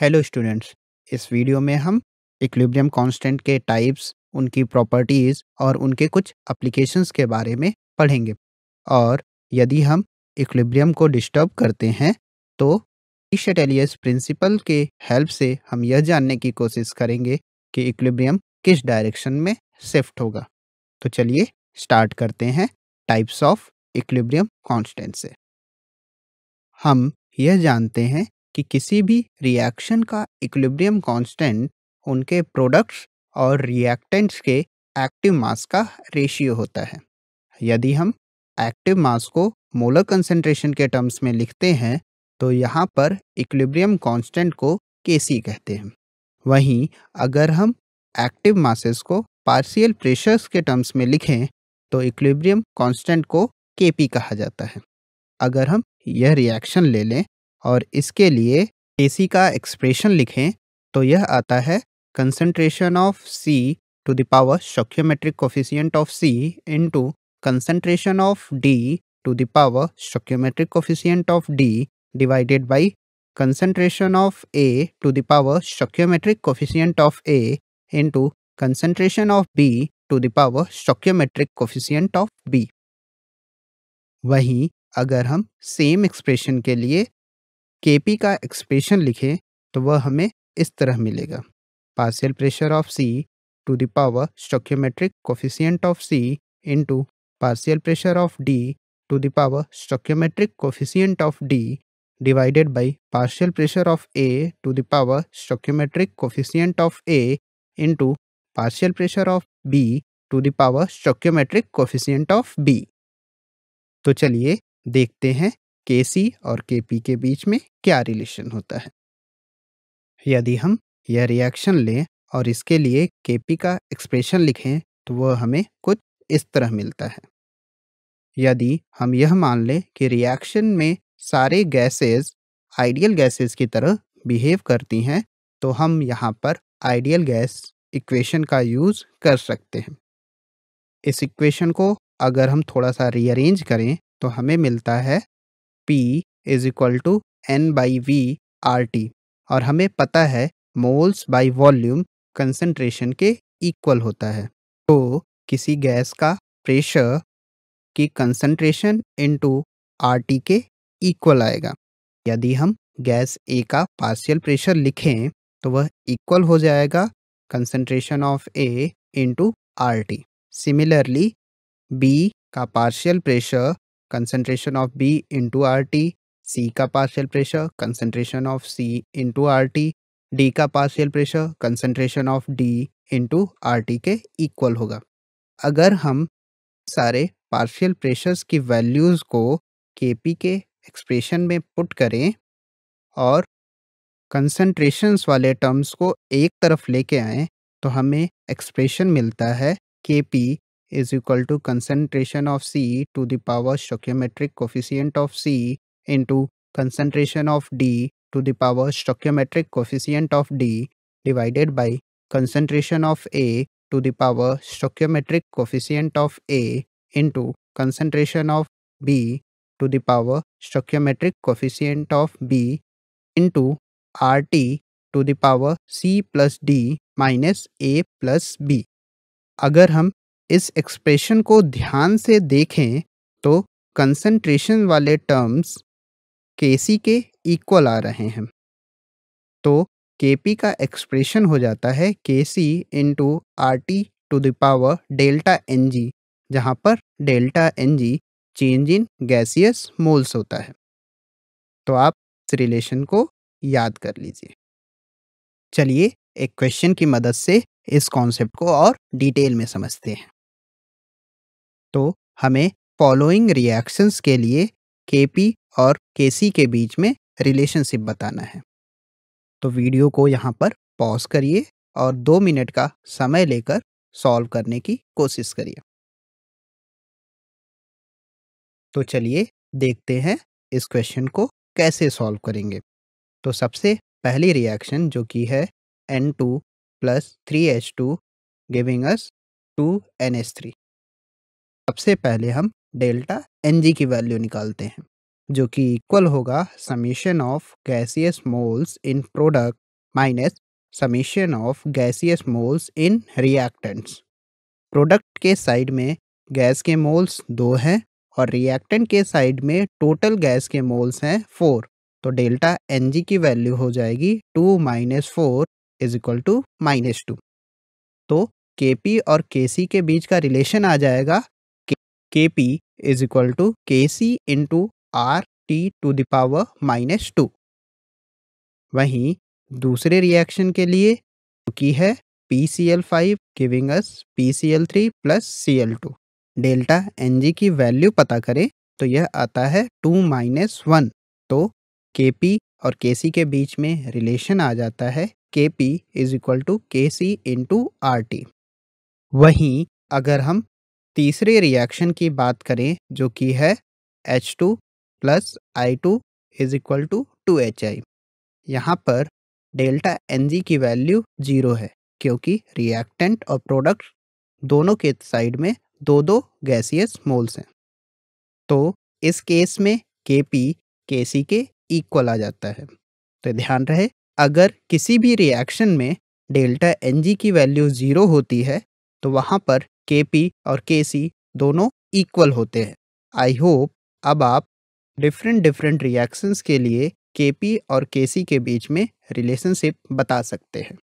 Hello students इस video में हम इक्विलिब्रियम कांस्टेंट के टाइप्स उनकी प्रॉपर्टीज़ और उनके कुछ अप्लीकेशंस के बारे में पढ़ेंगे और यदि हम इक्विलिब्रियम को डिस्टर्ब करते हैं तो ईशटेलियस प्रिंसिपल के हेल्प से हम यह जानने की कोशिश करेंगे कि इक्विलिब्रियम किस डायरेक्शन में शिफ्ट होगा तो चलिए स्टार्ट करते हैं टाइप्स ऑफ इक्विलिब्रियम कॉन्स्टेंट से हम यह जानते हैं कि किसी भी रिएक्शन का इक्विलिब्रियम कांस्टेंट उनके प्रोडक्ट्स और रिएक्टेंट्स के एक्टिव मास का रेशियो होता है यदि हम एक्टिव मास को मोलर कंसेंट्रेशन के टर्म्स में लिखते हैं तो यहाँ पर इक्विलिब्रियम कांस्टेंट को केसी कहते हैं वहीं अगर हम एक्टिव मासेस को पार्शियल प्रेशर्स के टर्म्स में लिखें तो इक्विलिब्रियम कांस्टेंट को केपी कहा जाता है अगर हम यह रिएक्शन ले लें और इसके लिए ए का एक्सप्रेशन लिखें तो यह आता है concentration of C to the power coefficient of C into concentration of D to the power stoichiometric coefficient of D divided by concentration of A to the power coefficient of A into concentration of B to the power stoichiometric coefficient of B वहीं अगर हम same expression के लिए के P का expression लिखें तो वह हमें इस तरह मिलेगा partial pressure of C to the power stoichiometric coefficient of C into partial pressure of D to the power stoichiometric coefficient of D divided by partial pressure of A to the power stoichiometric coefficient of A into partial pressure of B to the power stoichiometric coefficient of B तो चलिए देखते हैं के सी और के P के बीच में क्या रिलेशन होता है यदि हम यह रिएक्शन लें और इसके लिए के पी का एक्सप्रेशन लिखें तो वह हमें कुछ इस तरह मिलता है यदि हम यह मान लें कि रिएक्शन में सारे गैसेस आइडियल गैसेस की तरह बिहेव करती हैं तो हम यहाँ पर आइडियल गैस इक्वेशन का यूज़ कर सकते हैं इस इक्वेशन को अगर हम थोड़ा सा रीअरेंज करें तो हमें मिलता है P is equal to N by V R T और हमें पता है मोल्स बाई वॉल्यूम कंसंट्रेशन के इक्वल होता है तो किसी गैस का प्रेशर की कंसंट्रेशन इंटू आर टी के इक्वल आएगा यदि हम गैस ए का पार्शियल प्रेशर लिखें तो वह इक्वल हो जाएगा concentration of A into R T similarly B का partial pressure concentration of B into RT, C का partial pressure, concentration of C into RT, D का partial pressure, concentration of D into RT के equal होगा अगर हम सारे partial pressures की values को Kp के एक्सप्रेशन में पुट करें और कंसनट्रेशंस वाले टर्म्स को एक तरफ लेके आए तो हमें एक्सप्रेशन मिलता है K P is equal to concentration of C to the power stoichiometric coefficient of C into concentration of D to the power stoichiometric coefficient of D divided by concentration of A to the power stoichiometric coefficient of A into concentration of B to the power stoichiometric coefficient of B into RT to the power c plus D minus A plus B. अगर हम इस expression को ध्यान से देखें तो concentration वाले terms के सी के इक्वल आ रहे हैं तो के पी का एक्सप्रेशन हो जाता है K C into R T to the power delta N G जहाँ पर delta N G change in gaseous moles होता है तो आप इस रिलेशन को याद कर लीजिए चलिए एक क्वेश्चन की मदद से इस कॉन्सेप्ट को और डिटेल में समझते हैं तो हमें फॉलोइंग रिएक्शंस के लिए पी और के सी के बीच में रिलेशनशिप बताना है तो वीडियो को यहाँ पर पॉज करिए और दो मिनट का समय लेकर सॉल्व करने की कोशिश करिए तो चलिए देखते हैं इस क्वेश्चन को कैसे सॉल्व करेंगे तो सबसे पहली रिएक्शन जो कि है N two plus three H two giving us two N H three सबसे पहले हम डेल्टा एन जी की वैल्यू निकालते हैं जो कि इक्वल होगा summation of gaseous moles in product minus summation of gaseous moles in reactants product के साइड में गैस के मोल्स दो हैं और रिएक्टेंट के साइड में टोटल गैस के मोल्स हैं फोर तो डेल्टा एन जी की वैल्यू हो जाएगी two minus four is equal to minus two तो के पी और के सी के बीच का रिलेशन आ जाएगा के P is equal to K C into R T to the power minus two वहीं दूसरे रिएक्शन के लिए की है P C L five giving us P C L three plus C L two delta N G की value पता करें तो यह आता है टू माइनस वन तो के पी और के सी के बीच में रिलेशन आ जाता है K P is equal to K C into R T वहीं अगर हम तीसरे रिएक्शन की बात करें जो कि है H two plus I two is equal to two H I यहाँ पर डेल्टा एन जी की वैल्यू जीरो है क्योंकि रिएक्टेंट और प्रोडक्ट दोनों के साइड में दो दो गैसियस मोल्स हैं तो इस केस में के पी के सी के इक्वल आ जाता है तो ध्यान रहे अगर किसी भी रिएक्शन में डेल्टा एन जी की वैल्यू ज़ीरो होती है तो वहां पर के पी और के सी दोनों इक्वल होते हैं आई होप अब आप डिफरेंट डिफरेंट रिएक्शंस के लिए के पी और के सी के बीच में रिलेशनशिप बता सकते हैं